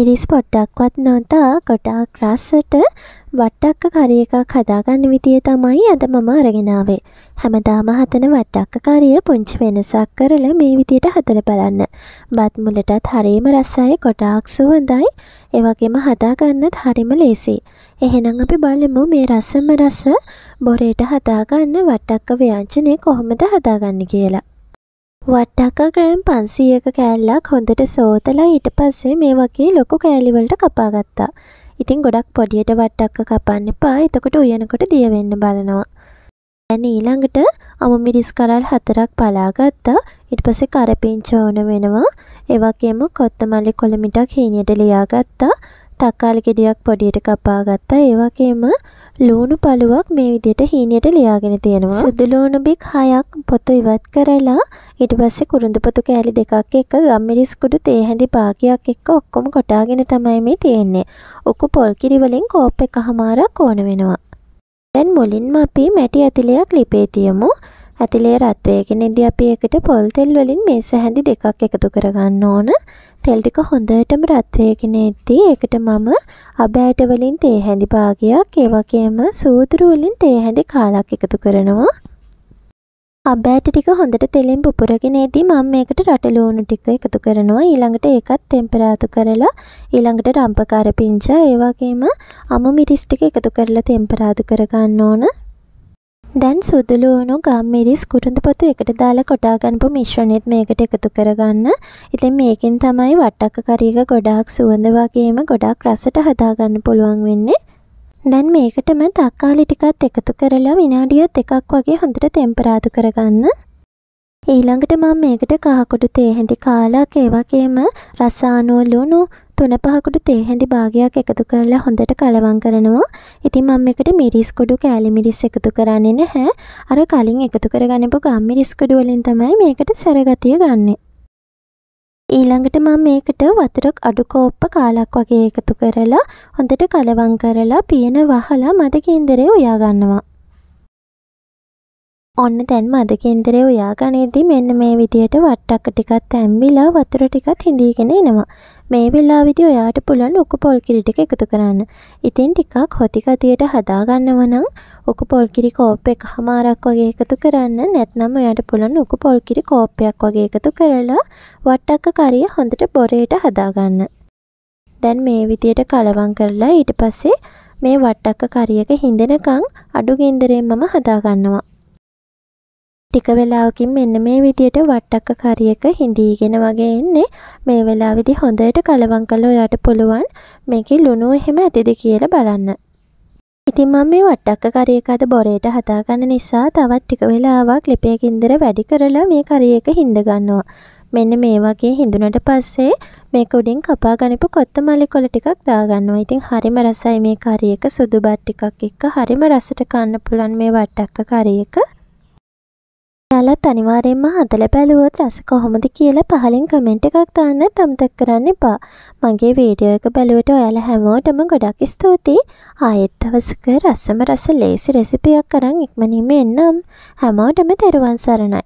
මිරිස් පොට්ටක්වත් නොදා ගොඩාක් රස්සට වට්ටක්ක කරි එකක් හදාගන්න විදිය තමයි අද මම අරගෙන ආවේ. හැමදාම හදන වට්ටක්ක කරිය පුංචි වෙනසක් කරලා මේ විදියට හදලා බලන්න. බත් මුලටත් හරියම රසයි ගොඩාක් සුවඳයි. ඒ වගේම හදාගන්නත් හරිම ලේසියි. එහෙනම් අපි බලමු මේ රසම රස බොරේට හදාගන්න වටක්ක ව්‍යංජනේ කොහොමද හදාගන්න කියලා. වට්ටක්කා ග්‍රෑම් පන්සීයක කෑල්ලක් හොඳට සෝතලා ඊට පස්සේ මේ වගේ ලොකු කෑලිවලට කපාගත්තා. ඉතින් ගොඩක් පොඩියට වට්ටක්ක කපන්න එපා එතකොට උයනකොට දිය වෙන්න බලනවා. දැන් ඊළඟට අමුමිරිස් කරල් හතරක් පලාගත්තා ඊට පස්සේ කරපිංච ඕන වෙනවා. ඒ වගේම කොත්තමල්ලි කොළමිටක් හීනියට ලියාගත්තා. තක්කාලි ගෙඩියක් පොඩියට කපා ගත්තා. ඒ වගේම ලූණු පළුවක් මේ විදිහට හීනියට ලියාගෙන තියෙනවා. සුදු ලූණු බික් හයක් පොතු ඉවත් කරලා ඊට පස්සේ කුරුඳු පොතු කෑලි දෙකක් එක්ක ගම්මිරිස් කුඩු තේ හැඳි භාගයක් එක්ක ඔක්කොම කොටාගෙන තමයි මේ තියෙන්නේ. උකු පොල් කිරි වලින් කෝප් එකමාරක් ඕන වෙනවා. දැන් මුලින්ම අපි මැටි ඇතිලයක් ලිපේ තියමු. ඇතිලේ රත් වේගෙනදී අපි ඒකට පොල් තෙල් වලින් මේ සැහැඳි දෙකක් එකතු කරගන්න ඕන. තෙල් ටික හොඳටම රත් වේගෙන එද්දී ඒකට මම අබෑට වලින් තේ හැඳි භාගයක් ඒ වගේම සූදුරු වලින් තේ හැඳි කාලක් එකතු කරනවා. අබෑට ටික හොඳට තෙලින් පුපුරගෙන එදී මම මේකට රටලූණු ටික එකතු කරනවා ඊළඟට ඒකත් තෙම්පරාතු කරලා ඊළඟට රම්පකාර පිංචා ඒ වගේම අමු මිරිස් ටික එකතු කරලා තෙම්පරාතු කරගන්න ඕන දැන් සුදුළු වුණු ගම්මිරිස් කුරුඳු පොතු එකට දාලා කොටා ගන්නපු මිශ්‍රණෙත් මේකට එකතු කරගන්න. ඉතින් මේකෙන් තමයි වට්ටක්ක කරීක ගොඩාක් සුවඳ වගේම ගොඩාක් රසට හදා ගන්න පුළුවන් වෙන්නේ. දැන් මේකටම තක්කාලි ටිකත් එකතු කරලා විනාඩියත් එකක් වගේ හොඳට තෙම්පරාදු කරගන්න. ඊළඟට මම මේකට කහකොඩු තේ හැඳි කාලා ඒ වගේම රසානුව ලුණු තුන පහකුඩු තේ හැඳි භාගයක් එකතු කරලා හොඳට කලවම් කරනවා. ඉතින් මම එකට මිරිස් කුඩු කෑලි මිරිස් එකතු කරන්නේ නැහැ. අර කලින් එකතු කරගන්නපු ගම් මිරිස් කුඩු වලින් තමයි මේකට සරගතිය ගන්නෙ. ඊළඟට මම මේකට වතුරක් අඩු කෝප්ප කාලක් වගේ එකතු කරලා හොඳට කලවම් කරලා පියන වහලා මද කේන්දරේ උයා ගන්නවා. ඔන්න දැන් මද කේන්දරේ උයා ගනිද්දි මෙන්න මේ විදියට වට්ටක්ක ටිකත් ඇම්බිලා වතුර ටිකත් හිඳීගෙන එනවා. මේ වෙලාවේදී ඔයාට පුළුවන් උකු පොල් කිරි ටික එකතු කරන්න. ඉතින් ටිකක් හොති ගතියට හදා ගන්නව නම් උකු පොල් කිරි කෝප් එකමාරක් වගේ එකතු කරන්න නැත්නම් ඔයාට පුළුවන් උකු පොල් කිරි කෝප්පයක් වගේ එකතු කරලා වට්ටක්ක කරිය හොඳට බොරේට හදා ගන්න. දැන් මේ විදියට කලවම් කරලා ඊට පස්සේ මේ වට්ටක්ක කරියක හිඳෙනකන් අඩු ගින්දරෙන් මම හදා ගන්නවා. ටික වෙලාවකින් මෙන්න මේ විදියට වට්ටක්ක කරියක හිඳීගෙන වගේ එන්නේ මේ වෙලාවේදී හොඳට කලවම් කළා ඔයාට පුළුවන් මේකේ ලුණු එහෙම ඇතිද කියලා බලන්න. ඉතින් මම මේ වට්ටක්ක කරියක අද බොරේට හදා ගන්න නිසා තවත් ටික වෙලාවක් ලිපේ කින්දර වැඩි කරලා මේ කරියක හිඳ ගන්නවා. මෙන්න මේ වගේ හිඳුනට පස්සේ මේක උඩින් කපා ගනිපු කොත්තමල්ලි කොළ ටිකක් දාගන්නවා. ඉතින් හරිම රසයි මේ කරියක සුදු බත් ටිකක් එක්ක හරිම රසට කන්න පුළුවන් මේ වට්ටක්ක කරියක. යාලත් අනිවාර්යෙන්ම හදලා බැලුවොත් රස කොහොමද කියලා පහලින් කමෙන්ට් එකක් දාන්නත් අමතක කරන්න එපා. මගේ වීඩියෝ එක බැලුවට ඔයාලා හැමෝටම ගොඩක් ස්තුතියි. ආයෙත් දවසක රසම රස ලේසි රෙසිපියක් අරන් ඉක්මනින්ම එන්නම්. හැමෝටම තෙරුවන් සරණයි.